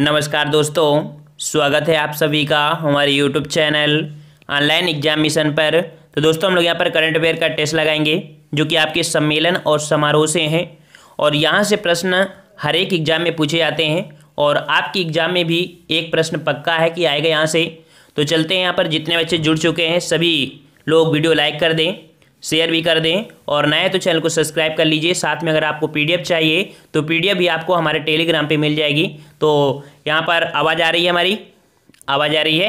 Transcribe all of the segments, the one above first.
नमस्कार दोस्तों स्वागत है आप सभी का हमारे YouTube channel online exam mission पर तो दोस्तों हम लोग यहाँ पर करंट अफेयर का टेस्ट लगाएंगे जो कि आपके सम्मेलन और समारोह से हैं और यहाँ से प्रश्न हर एक एग्जाम में पूछे जाते हैं और आपकी एग्जाम में भी एक प्रश्न पक्का है कि आएगा यहाँ से तो चलते हैं यहाँ पर जितने बच्चे जुड़ चुके हैं सभी लोग वीडियो लाइक कर दें शेयर भी कर दें और नए तो चैनल को सब्सक्राइब कर लीजिए साथ में अगर आपको पीडीएफ चाहिए तो पीडीएफ भी आपको हमारे टेलीग्राम पे मिल जाएगी तो यहाँ पर आवाज़ आ रही है हमारी आवाज़ आ रही है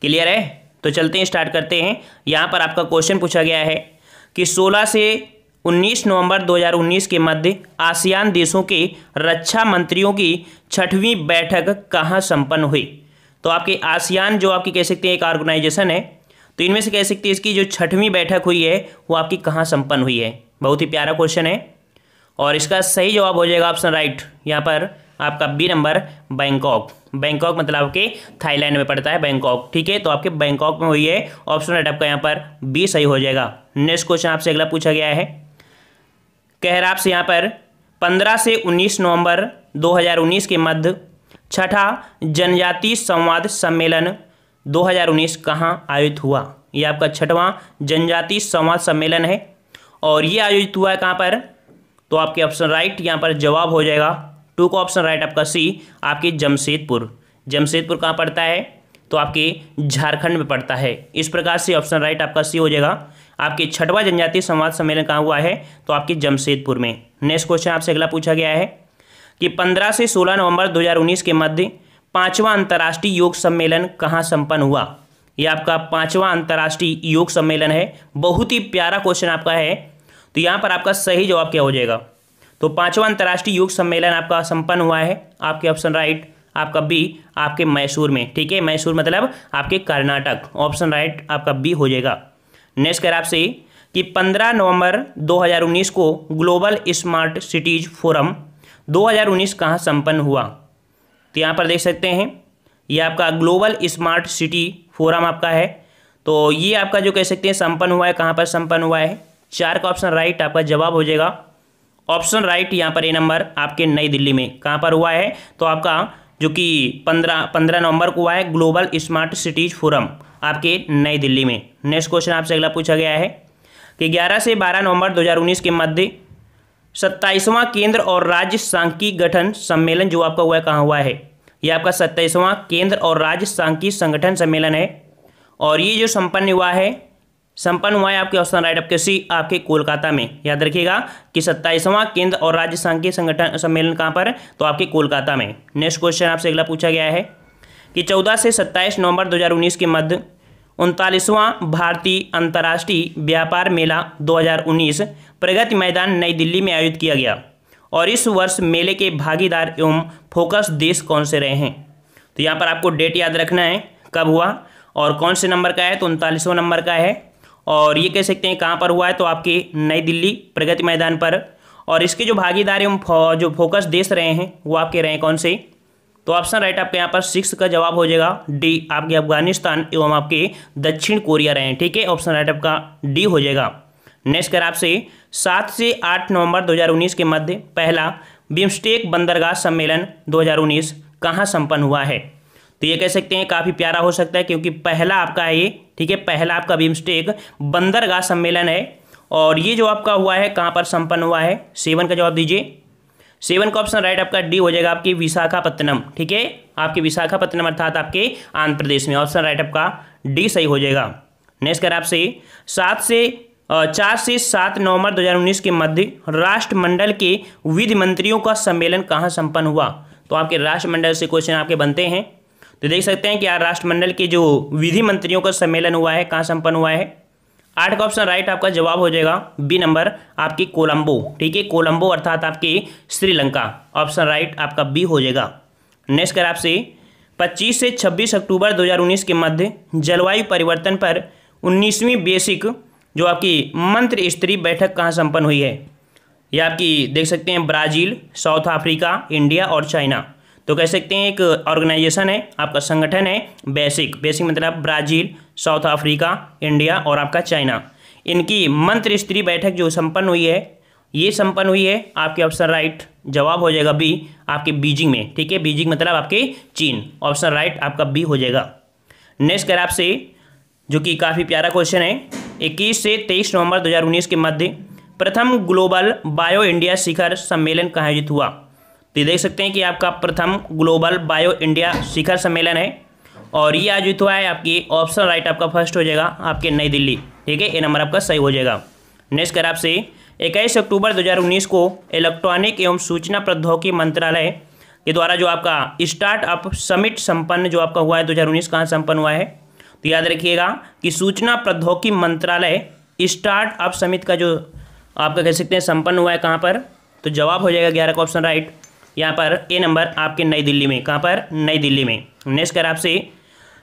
क्लियर है तो चलते हैं स्टार्ट करते हैं यहाँ पर आपका क्वेश्चन पूछा गया है कि सोलह से 19 नवंबर 2019 के मध्य आसियान देशों के रक्षा मंत्रियों की छठवीं बैठक कहाँ संपन्न हुई तो आपके आसियान जो आपकी कह सकते हैं एक ऑर्गेनाइजेशन है तो इनमें से कह सकते हैं इसकी जो छठवीं बैठक हुई है वो आपकी कहाँ संपन्न हुई है बहुत ही प्यारा क्वेश्चन है और इसका सही जवाब हो जाएगा ऑप्शन राइट यहाँ पर आपका बी नंबर बैंकॉक बैंकॉक मतलब आपके थाईलैंड में पड़ता है बैंकॉक ठीक है तो आपके बैंकॉक में हुई है ऑप्शन राइट आपका यहाँ पर बी सही हो जाएगा नेक्स्ट क्वेश्चन आपसे अगला पूछा गया है कह रहा आपसे यहाँ पर पंद्रह से उन्नीस नवंबर दो के मध्य छठा जनजाति संवाद सम्मेलन 2019 कहाँ आयोजित हुआ ये आपका छठवां जनजाति संवाद सम्मेलन है और ये आयोजित हुआ है कहां पर तो आपके ऑप्शन राइट यहाँ पर जवाब हो जाएगा टू का ऑप्शन राइट आपका सी आपके जमशेदपुर जमशेदपुर कहाँ पड़ता है तो आपके झारखंड में पड़ता है इस प्रकार से ऑप्शन राइट आपका सी हो जाएगा आपके छठवां जनजातीय संवाद सम्मेलन कहाँ हुआ है तो आपके जमशेदपुर में नेक्स्ट क्वेश्चन आपसे अगला पूछा गया है कि 15 से 16 नवंबर 2019 के मध्य पांचवा अंतर्राष्ट्रीय योग सम्मेलन कहाँ संपन्न हुआ ये आपका पांचवा अंतर्राष्ट्रीय योग सम्मेलन है बहुत ही प्यारा क्वेश्चन आपका है तो यहाँ पर आपका सही जवाब क्या हो जाएगा तो पांचवा अंतर्राष्ट्रीय योग सम्मेलन आपका संपन्न हुआ है आपके ऑप्शन राइट आपका बी आपके मैसूर में ठीक है मैसूर मतलब आपके कर्नाटक ऑप्शन राइट आपका बी हो जाएगा नेक्स्ट कर आपसे कि पंद्रह नवंबर दो को ग्लोबल स्मार्ट सिटीज़ फोरम दो हजार उन्नीस कहाँ संपन्न हुआ तो यहाँ पर देख सकते हैं ये आपका ग्लोबल स्मार्ट सिटी फोरम आपका है तो ये आपका जो कह सकते हैं संपन्न हुआ है कहाँ पर संपन्न हुआ है चार का ऑप्शन राइट आपका जवाब हो जाएगा ऑप्शन राइट यहाँ पर ए नंबर आपके नई दिल्ली में कहाँ पर हुआ है तो आपका जो कि पंद्रह पंद्रह नवंबर को हुआ है ग्लोबल स्मार्ट सिटीज फोरम आपके नई दिल्ली में नेक्स्ट क्वेश्चन आपसे अगला पूछा गया है कि 11 से 12 नवंबर 2019 के मध्य सत्ताईसवां केंद्र और राज्य सांख्यिक गठन सम्मेलन जो आपका हुआ है कहाँ हुआ है यह आपका सत्ताईसवां केंद्र और राज्य सांख्यिक संगठन सम्मेलन है और ये जो संपन्न हुआ है संपन्न हुआ है आपके ऑप्शन राइट आपके सी आपके कोलकाता में याद रखिएगा कि सत्ताईसवां केंद्र और राज्य सांख्यिक संगठन सम्मेलन कहाँ पर तो आपके कोलकाता में नेक्स्ट क्वेश्चन आपसे अगला पूछा गया है कि चौदह से सत्ताईस नवंबर 2019 के मध्य उनतालीसवां भारतीय अंतर्राष्ट्रीय व्यापार मेला 2019 प्रगति मैदान नई दिल्ली में आयोजित किया गया और इस वर्ष मेले के भागीदार एवं फोकस देश कौन से रहे हैं तो यहाँ पर आपको डेट याद रखना है कब हुआ और कौन से नंबर का है तो उनतालीसवें नंबर का है और ये कह सकते हैं कहाँ पर हुआ है तो आपके नई दिल्ली प्रगति मैदान पर और इसके जो भागीदार एवं फो, जो फोकस देश रहे हैं वो आपके रहे कौन से तो ऑप्शन राइट आपके यहाँ पर सिक्स का जवाब हो जाएगा डी आपके अफगानिस्तान एवं आपके दक्षिण कोरिया रहे हैं ठीक है ऑप्शन राइट आपका डी हो जाएगा नेक्स्ट कर आपसे सात से आठ नवंबर 2019 के मध्य पहला बिम्स्टेक बंदरगाह सम्मेलन 2019 कहाँ संपन्न हुआ है तो ये कह सकते हैं काफ़ी प्यारा हो सकता है क्योंकि पहला आपका है ये ठीक है पहला आपका बिम्स्टेक बंदरगाह सम्मेलन है और ये जो आपका हुआ है कहाँ पर संपन्न हुआ है सेवन का जवाब दीजिए सेवन का ऑप्शन राइट आपका डी हो जाएगा आपकी विशाखापत्तनम ठीक है आपके विशाखापत्तनम अर्थात आपके आंध्र प्रदेश में ऑप्शन राइट आपका डी सही हो जाएगा नेक्स्ट कर आपसे सात से चार से सात नवंबर 2019 के मध्य राष्ट्रमंडल के विधि मंत्रियों का सम्मेलन कहाँ संपन्न हुआ तो आपके राष्ट्रमंडल से क्वेश्चन आपके बनते हैं तो देख सकते हैं कि यार राष्ट्रमंडल के जो विधि मंत्रियों का सम्मेलन हुआ है कहाँ संपन्न हुआ है आठ का ऑप्शन राइट आपका जवाब हो जाएगा बी नंबर आपकी कोलंबो ठीक है कोलंबो अर्थात आपके श्रीलंका ऑप्शन राइट आपका बी हो जाएगा नेक्स्ट कर आपसे 25 से 26 अक्टूबर 2019 के मध्य जलवायु परिवर्तन पर 19वीं बेसिक जो आपकी मंत्र स्त्री बैठक कहाँ संपन्न हुई है यह आपकी देख सकते हैं ब्राज़ील साउथ अफ्रीका इंडिया और चाइना तो कह सकते हैं एक ऑर्गेनाइजेशन है आपका संगठन है बेसिक बेसिक मतलब ब्राज़ील साउथ अफ्रीका इंडिया और आपका चाइना इनकी मंत्र स्त्री बैठक जो संपन्न हुई है ये संपन्न हुई है आपके ऑप्शन राइट जवाब हो जाएगा बी आपके बीजिंग में ठीक है बीजिंग मतलब आपके चीन ऑप्शन राइट आपका बी हो जाएगा नेक्स्ट कर आपसे जो कि काफ़ी प्यारा क्वेश्चन है 21 से 23 नवंबर 2019 के मध्य प्रथम ग्लोबल बायो इंडिया शिखर सम्मेलन का आयोजित हुआ तो ये देख सकते हैं कि आपका प्रथम ग्लोबल बायो इंडिया शिखर सम्मेलन है और ये आयोजित हुआ है आपकी ऑप्शन राइट आपका फर्स्ट हो जाएगा आपके नई दिल्ली ठीक है ये नंबर आपका सही हो जाएगा नेक्स्ट कर आपसे इक्कीस अक्टूबर 2019 को इलेक्ट्रॉनिक एवं सूचना प्रौद्योगिकी मंत्रालय के द्वारा जो आपका स्टार्टअप समिट संपन्न जो आपका हुआ है 2019 हज़ार कहाँ संपन्न हुआ है तो याद रखिएगा कि सूचना प्रौद्योगिकी मंत्रालय स्टार्टअप समिति का जो आपका कह सकते हैं संपन्न हुआ है कहाँ पर तो जवाब हो जाएगा ग्यारह का ऑप्शन राइट यहाँ पर ए नंबर आपके नई दिल्ली में कहाँ पर नई दिल्ली में नेक्स्ट कर आपसे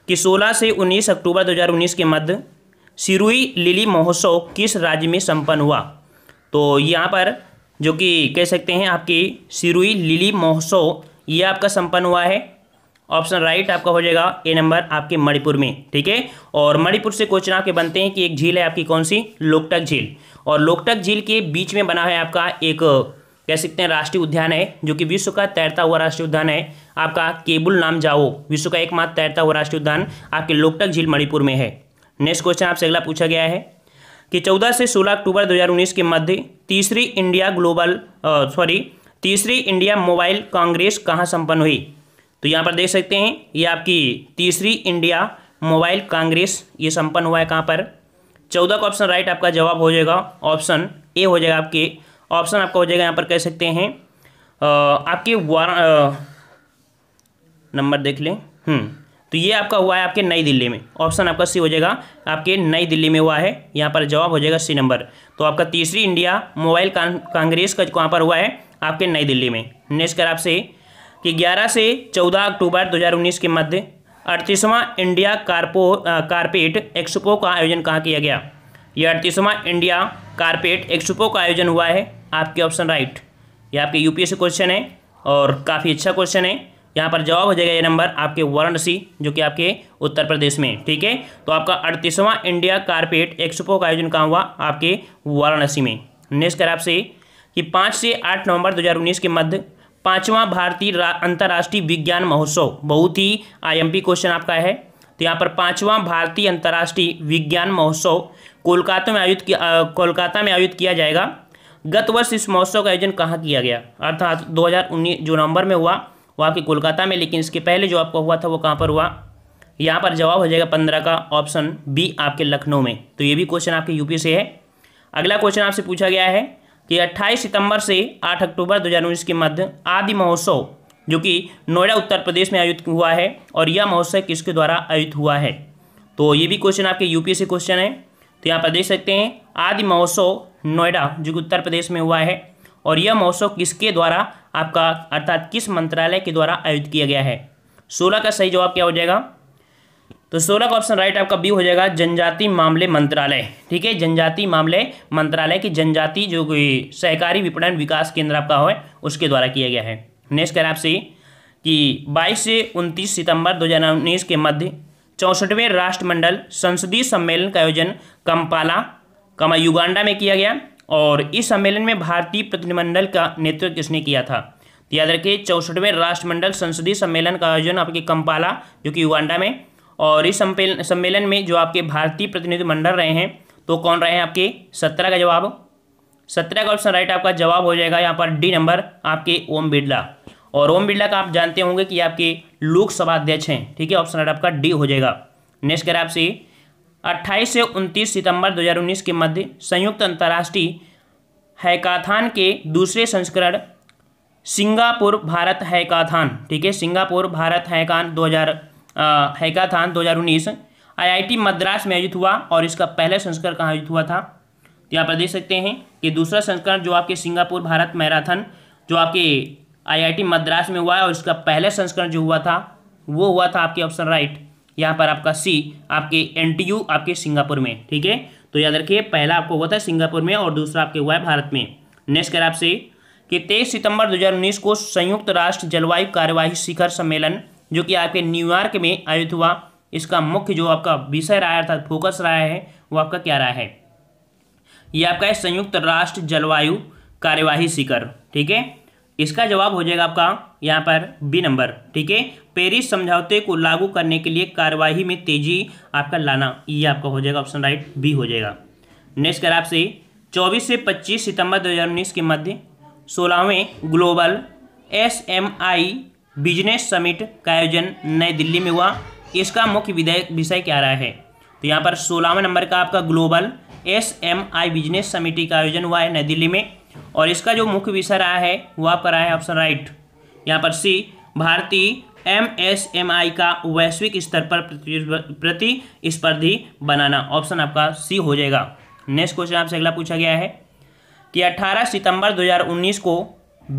कि 16 से 19 अक्टूबर 2019 के मध्य सिरुई लिली महोत्सव किस राज्य में संपन्न हुआ तो यहाँ पर जो कि कह सकते हैं आपकी सिरुई लिली महोत्सव ये आपका संपन्न हुआ है ऑप्शन राइट आपका हो जाएगा ए नंबर आपके मणिपुर में ठीक है और मणिपुर से क्वेश्चन आपके बनते हैं कि एक झील है आपकी कौन सी लोकटक झील और लोकटक झील के बीच में बना है आपका एक कह सकते हैं राष्ट्रीय उद्यान है जो कि विश्व का तैरता हुआ राष्ट्रीय उद्यान है आपका केबुल नाम जाओ विश्व का एकमात्र तैरता हुआ राष्ट्रीय उद्यान आपके लोकटक झील मणिपुर में है नेक्स्ट क्वेश्चन आपसे अगला पूछा गया है कि 14 से 16 अक्टूबर 2019 के मध्य तीसरी इंडिया ग्लोबल सॉरी तीसरी इंडिया मोबाइल कांग्रेस कहाँ संपन्न हुई तो यहाँ पर देख सकते हैं ये आपकी तीसरी इंडिया मोबाइल कांग्रेस ये संपन्न हुआ है कहाँ पर चौदह का ऑप्शन राइट आपका जवाब हो जाएगा ऑप्शन ए हो जाएगा आपके ऑप्शन आपका हो जाएगा यहाँ पर कह सकते हैं आपके वार नंबर देख लें हम्म, तो ये आपका हुआ है आपके नई दिल्ली में ऑप्शन आपका सी हो जाएगा आपके नई दिल्ली में हुआ है यहाँ पर जवाब हो जाएगा सी नंबर तो आपका तीसरी इंडिया मोबाइल कांग्रेस का कहाँ पर हुआ है आपके नई दिल्ली में नेक्स्ट कर आपसे कि 11 से 14 अक्टूबर 2019 के मध्य अड़तीसवां इंडिया कारपो कारपेट एक्सपो का आयोजन कहाँ किया गया यह अड़तीसवां इंडिया कारपेट एक्सपो का आयोजन हुआ है आपके ऑप्शन राइट ये आपके यूपीएससी क्वेश्चन है और काफ़ी अच्छा क्वेश्चन है यहाँ पर जवाब हो जाएगा ये नंबर आपके वाराणसी जो कि आपके उत्तर प्रदेश में ठीक है तो आपका अड़तीसवां इंडिया कारपेट एक्सपो का आयोजन कहाँ हुआ आपके वाराणसी में नेक्स्ट कर आपसे कि पाँच से आठ नवंबर 2019 के मध्य पांचवा भारतीय अंतर्राष्ट्रीय विज्ञान महोत्सव बहुत ही आईएमपी क्वेश्चन आपका है तो यहाँ पर पांचवा भारतीय अंतर्राष्ट्रीय विज्ञान महोत्सव कोलकाता में आयोजित कोलकाता में आयोजित किया जाएगा गत वर्ष इस महोत्सव का आयोजन कहाँ किया गया अर्थात दो जो नवंबर में हुआ वो आपके कोलकाता में लेकिन इसके पहले जो आपका हुआ था वो कहाँ पर हुआ यहाँ पर जवाब हो जाएगा पंद्रह का ऑप्शन बी आपके लखनऊ में तो ये भी क्वेश्चन आपके यूपी से है अगला क्वेश्चन आपसे पूछा गया है कि 28 सितंबर से 8 अक्टूबर 2019 के मध्य आदि महोत्सव जो कि नोएडा उत्तर प्रदेश में आयोजित हुआ है और यह महोत्सव किसके द्वारा आयोजित हुआ है तो ये भी क्वेश्चन आपके यूपीएससी क्वेश्चन है तो यहाँ पर देख सकते हैं आदि महोत्सव नोएडा जो कि उत्तर प्रदेश में हुआ है और यह महोत्सव किसके द्वारा आपका अर्थात किस मंत्रालय के द्वारा आयोजित किया गया है सोलह का सही जवाब क्या हो जाएगा तो सोलह का ऑप्शन राइट आपका बी हो जाएगा जनजाति मामले मंत्रालय ठीक है जनजाति मामले मंत्रालय की जनजाति जो कोई सहकारी विपणन विकास केंद्र आपका हो उसके द्वारा किया गया है नेक्स्ट कह रहा आपसे कि 22 से 29 सितंबर 2019 के मध्य चौंसठवें राष्ट्रमंडल संसदीय सम्मेलन का आयोजन कम्पाला कमा युगांडा में किया गया और इस सम्मेलन में भारतीय प्रतिनिधिमंडल का नेतृत्व किसने किया था तो याद रखिए चौंसठवें राष्ट्रमंडल संसदीय सम्मेलन का आयोजन आपके कम्पाला जो कि युगांडा में और इस सम्मेलन में जो आपके भारतीय प्रतिनिधिमंडल रहे हैं तो कौन रहे हैं आपके सत्रह का जवाब सत्रह का ऑप्शन राइट आपका जवाब हो जाएगा यहाँ पर डी नंबर आपके ओम बिरला और ओम बिरला का आप जानते होंगे कि आपके लोकसभा अध्यक्ष हैं ठीक है ऑप्शन राइट आपका डी हो जाएगा नेक्स्ट कर आपसे 28 से 29 सितंबर 2019 के मध्य संयुक्त अंतर्राष्ट्रीय हैकाथान के दूसरे संस्करण सिंगापुर भारत हैकाथान ठीक है सिंगापुर भारत हैकान हजार हैकाथान 2019 आईआईटी मद्रास में आयोजित हुआ और इसका पहला संस्करण कहाँ आयोजित हुआ था तो यहाँ पर देख सकते हैं कि दूसरा संस्करण जो आपके सिंगापुर भारत मैराथन जो आपके आईआईटी मद्रास में हुआ है और इसका पहला संस्करण जो हुआ था वो हुआ था आपके ऑप्शन राइट यहाँ पर आपका सी आपके यू आपके सिंगापुर में ठीक है तो याद रखिए पहला आपको हुआ था सिंगापुर में और दूसरा आपके हुआ है भारत में नेक्स्ट कर आपसे कि तेईस सितंबर 2019 को संयुक्त राष्ट्र जलवायु कार्यवाही शिखर सम्मेलन जो कि आपके न्यूयॉर्क में आयोजित हुआ इसका मुख्य जो आपका विषय रहा है अर्थात फोकस रहा है वो आपका क्या रहा है ये आपका है संयुक्त राष्ट्र जलवायु कार्यवाही शिखर ठीक है इसका जवाब हो जाएगा आपका यहाँ पर बी नंबर ठीक है पेरिस समझौते को लागू करने के लिए कार्यवाही में तेजी आपका लाना ये आपका हो जाएगा ऑप्शन राइट बी हो जाएगा नेक्स्ट कर आपसे 24 से 25 सितंबर 2019 के मध्य सोलहवें global S M I business summit का आयोजन नई दिल्ली में हुआ इसका मुख्य विषय क्या रहा है तो यहाँ पर सोलहवें नंबर का आपका global S M I business summit का आयोजन हुआ है नई दिल्ली में और इसका जो मुख्य विषय रहा है वो आपका रहा है ऑप्शन राइट यहाँ पर सी भारतीय एम एस एम आई का वैश्विक स्तर पर प्रतिस्पर्धी बनाना ऑप्शन आपका सी हो जाएगा नेक्स्ट क्वेश्चन आपसे अगला पूछा गया है कि 18 सितंबर 2019 को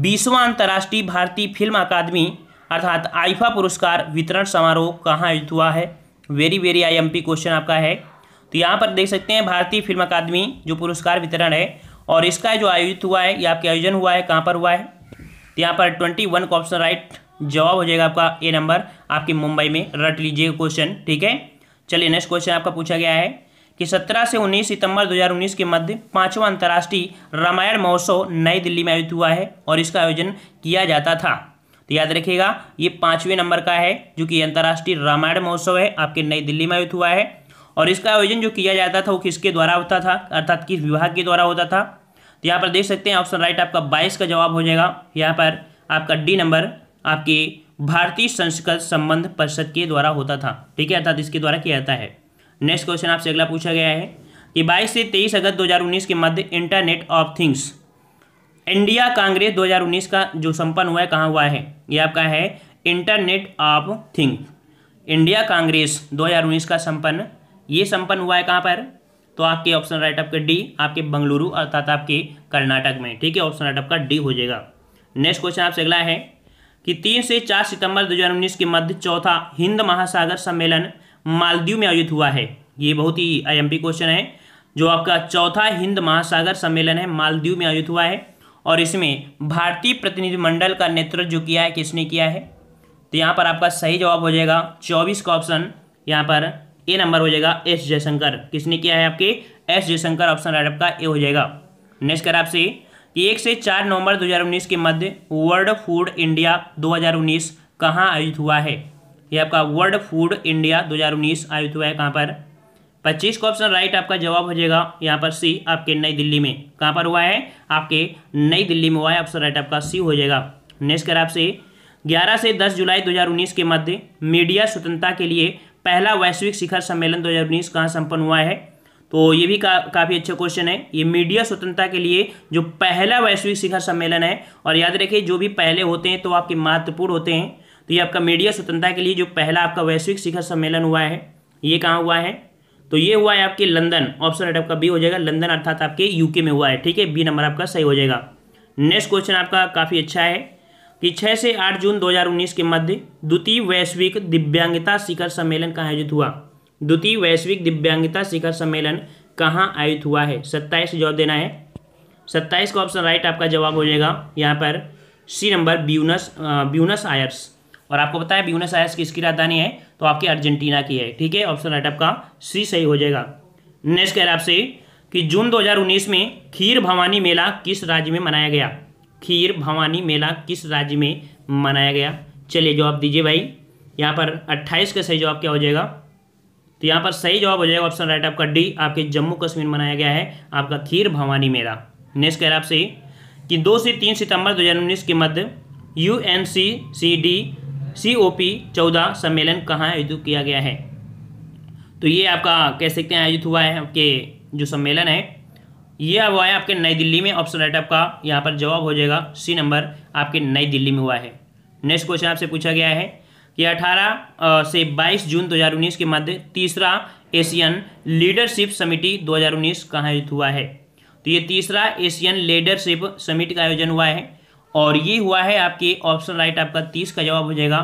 बीसवां अंतर्राष्ट्रीय भारतीय फिल्म अकादमी अर्थात आइफा पुरस्कार वितरण समारोह कहाँ आयोजित हुआ है वेरी वेरी आईएमपी क्वेश्चन आपका है तो यहाँ पर देख सकते हैं भारतीय फिल्म अकादमी जो पुरस्कार वितरण है और इसका जो आयोजित हुआ है या आपके आयोजन हुआ है कहाँ पर हुआ है तो यहाँ पर ट्वेंटी वन का ऑप्शन राइट जवाब हो जाएगा आपका ए नंबर आपके मुंबई में रट लीजिएगा क्वेश्चन ठीक है चलिए नेक्स्ट क्वेश्चन आपका पूछा गया है कि सत्रह से उन्नीस सितंबर उन्नीस के मध्य पाँचवा अंतर्राष्ट्रीय रामायण महोत्सव नई दिल्ली में आयोजित हुआ है और इसका आयोजन किया जाता था तो याद रखिएगा ये पांचवें नंबर का है जो कि अंतर्राष्ट्रीय रामायण महोत्सव है आपके नई दिल्ली में आयोजित हुआ है और इसका आयोजन जो किया जाता था वो किसके द्वारा होता था अर्थात किस विभाग के द्वारा होता था तो यहाँ पर देख सकते हैं ऑप्शन राइट आपका बाईस का जवाब हो जाएगा यहाँ पर आपका डी नंबर आपके भारतीय संस्कृत संबंध परिषद के द्वारा होता था ठीक है अर्थात इसके द्वारा किया जाता है नेक्स्ट क्वेश्चन आपसे अगला पूछा गया है कि 22 से 23 अगस्त 2019 के मध्य internet of things India Congress 2019 का जो संपन्न हुआ है कहाँ हुआ है ये आपका है internet of thing India Congress 2019 का संपन्न ये संपन्न हुआ है कहाँ पर तो आपके ऑप्शन राइट आपके डी आपके बंगलुरु अर्थात आपके कर्नाटक में ठीक है ऑप्शन राइट आपका डी हो जाएगा नेक्स्ट क्वेश्चन आपसे अगला है कि तीन से चार सितंबर 2019 के मध्य चौथा हिंद महासागर सम्मेलन मालदीव में आयोजित हुआ है ये बहुत ही आई क्वेश्चन है जो आपका चौथा हिंद महासागर सम्मेलन है मालदीव में आयोजित हुआ है और इसमें भारतीय प्रतिनिधिमंडल का नेतृत्व जो किया है किसने किया है तो यहाँ पर आपका सही जवाब हो जाएगा चौबीस का ऑप्शन यहाँ पर ए नंबर हो जाएगा एस जयशंकर किसने किया है आपके एस जयशंकर ऑप्शन राइट आपका ए हो जाएगा नेक्स्ट कर आपसे कि एक से चार नवंबर 2019 के मध्य वर्ल्ड फूड इंडिया 2019 कहाँ आयोजित हुआ है ये आपका वर्ल्ड फूड इंडिया 2019 आयोजित हुआ है कहाँ पर पच्चीस का ऑप्शन राइट आपका जवाब हो जाएगा यहाँ पर सी आपके नई दिल्ली में कहाँ पर हुआ है आपके नई दिल्ली में हुआ है ऑप्शन राइट आपका सी हो जाएगा नेक्स्ट कर आपसे 11 से 10 जुलाई 2019 के मध्य मीडिया स्वतंत्रता के लिए पहला वैश्विक शिखर सम्मेलन 2019 कहाँ संपन्न हुआ है तो ये भी का, काफ़ी अच्छा क्वेश्चन है ये मीडिया स्वतंत्रता के लिए जो पहला वैश्विक शिखर सम्मेलन है और याद रखिए जो भी पहले होते हैं तो आपके महत्वपूर्ण होते हैं तो ये आपका मीडिया स्वतंत्रता के लिए जो पहला आपका वैश्विक शिखर सम्मेलन हुआ है ये कहाँ हुआ है तो ये हुआ है आपके लंदन ऑप्शन राइट आपका बी हो जाएगा लंदन अर्थात आपके यूके में हुआ है ठीक है बी नंबर आपका सही हो जाएगा नेक्स्ट क्वेश्चन आपका काफ़ी अच्छा है कि 6 से 8 जून 2019 के मध्य द्वितीय वैश्विक दिव्यांगता शिखर सम्मेलन कहाँ आयोजित हुआ द्वितीय वैश्विक दिव्यांगता शिखर सम्मेलन कहाँ आयोजित हुआ है सत्ताईस जवाब देना है सत्ताईस का ऑप्शन राइट आपका जवाब हो जाएगा यहाँ पर C number Buenos Buenos Aires और आपको पता है ब्यूनस आयस किसकी राजधानी है तो आपकी अर्जेंटीना की है ठीक है ऑप्शन राइट आपका सी सही हो जाएगा नेक्स्ट कह रहा है आपसे कि जून 2019 में खीर भवानी मेला किस राज्य में मनाया गया खीर भवानी मेला किस राज्य में मनाया गया चलिए जवाब दीजिए भाई यहाँ पर 28 का सही जवाब क्या हो जाएगा तो यहाँ पर सही जवाब हो जाएगा ऑप्शन राइट आपका डी आपके जम्मू कश्मीर मनाया गया है आपका खीर भवानी मेला नेक्स्ट कह रहा आपसे कि दो से तीन सितंबर दो के मध्य U N C C D C O P चौदह सम्मेलन कहाँ आयोजित किया गया है तो ये आपका कह सकते हैं आयोजित हुआ है आपके जो सम्मेलन है ये हुआ है आपके नई दिल्ली में ऑप्शन राइट आपका यहाँ पर जवाब हो जाएगा सी नंबर आपके नई दिल्ली में हुआ है नेक्स्ट क्वेश्चन आपसे पूछा गया है कि 18 से 22 जून 2019 के मध्य तीसरा एशियन लीडरशिप समिति 2019 का आयोजित हुआ है तो ये तीसरा एशियन लीडरशिप समिट का आयोजन हुआ है और ये हुआ है आपके ऑप्शन राइट आपका तीस का जवाब हो जाएगा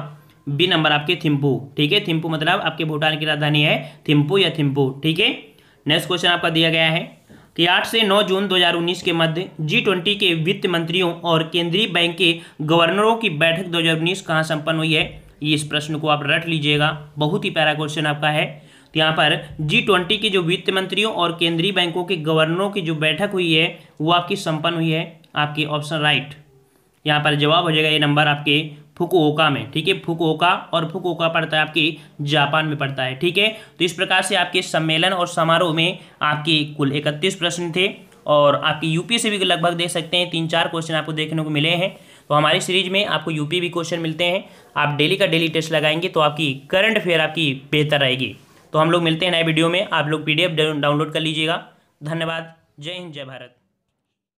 बी नंबर आपके थिम्पू ठीक है थिम्पू मतलब आपके भूटान की राजधानी है थिम्पू या थिम्पू ठीक है नेक्स्ट क्वेश्चन आपका दिया गया है कि 8 से 9 जून 2019 के मध्य जी ट्वेंटी के वित्त मंत्रियों और केंद्रीय बैंक के गवर्नरों की बैठक 2019 कहाँ संपन्न हुई है ये इस प्रश्न को आप रट लीजिएगा बहुत ही प्यारा क्वेश्चन आपका है तो यहाँ पर जी ट्वेंटी के जो वित्त मंत्रियों और केंद्रीय बैंकों के गवर्नरों की जो बैठक हुई है वो आपकी संपन्न हुई है आपकी ऑप्शन राइट यहाँ पर जवाब हो जाएगा ये नंबर आपके फुकुओका में ठीक है फुकुओका और फुकुओका पड़ता तो है आपके जापान में पड़ता है ठीक है तो इस प्रकार से आपके सम्मेलन और समारोह में आपके कुल इकतीस प्रश्न थे और आपकी यूपी से भी लगभग देख सकते हैं तीन चार क्वेश्चन आपको देखने को मिले हैं तो हमारी सीरीज में आपको यूपी भी क्वेश्चन मिलते हैं आप डेली का डेली टेस्ट लगाएंगे तो आपकी करंट अफेयर आपकी बेहतर रहेगी तो हम लोग मिलते हैं नए वीडियो में आप लोग पीडीएफ डाउनलोड कर लीजिएगा धन्यवाद जय हिंद जय भारत